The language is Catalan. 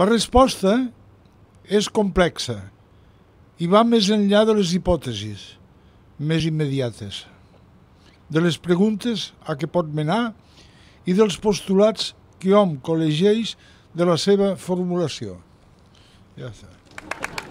La resposta és complexa i va més enllà de les hipòtesis més immediates, de les preguntes a què pot menar i dels postulats que hom col·legeix de la seva formulació. Ja està.